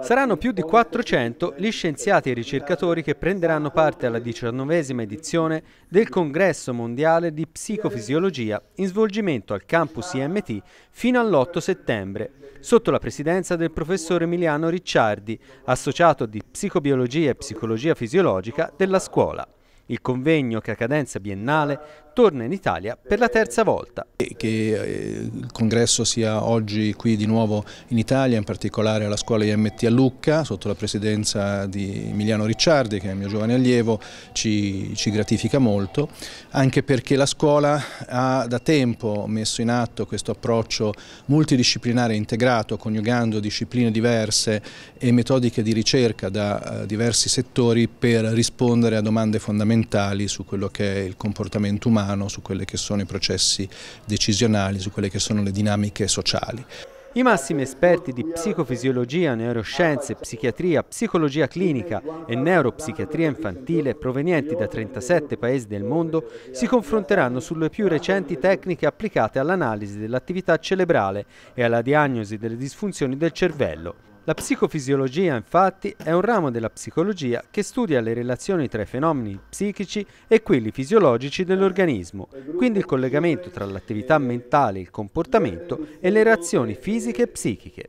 Saranno più di 400 gli scienziati e ricercatori che prenderanno parte alla diciannovesima edizione del Congresso Mondiale di Psicofisiologia in svolgimento al campus IMT fino all'8 settembre, sotto la presidenza del professor Emiliano Ricciardi, associato di psicobiologia e psicologia fisiologica della scuola. Il convegno, che a cadenza biennale, torna in Italia per la terza volta. Che eh, il congresso sia oggi qui di nuovo in Italia, in particolare alla scuola IMT a Lucca, sotto la presidenza di Emiliano Ricciardi, che è il mio giovane allievo, ci, ci gratifica molto, anche perché la scuola ha da tempo messo in atto questo approccio multidisciplinare integrato, coniugando discipline diverse e metodiche di ricerca da eh, diversi settori per rispondere a domande fondamentali fondamentali su quello che è il comportamento umano, su quelli che sono i processi decisionali, su quelle che sono le dinamiche sociali. I massimi esperti di psicofisiologia, neuroscienze, psichiatria, psicologia clinica e neuropsichiatria infantile provenienti da 37 paesi del mondo si confronteranno sulle più recenti tecniche applicate all'analisi dell'attività cerebrale e alla diagnosi delle disfunzioni del cervello. La psicofisiologia infatti è un ramo della psicologia che studia le relazioni tra i fenomeni psichici e quelli fisiologici dell'organismo, quindi il collegamento tra l'attività mentale, il comportamento e le reazioni fisiche e psichiche.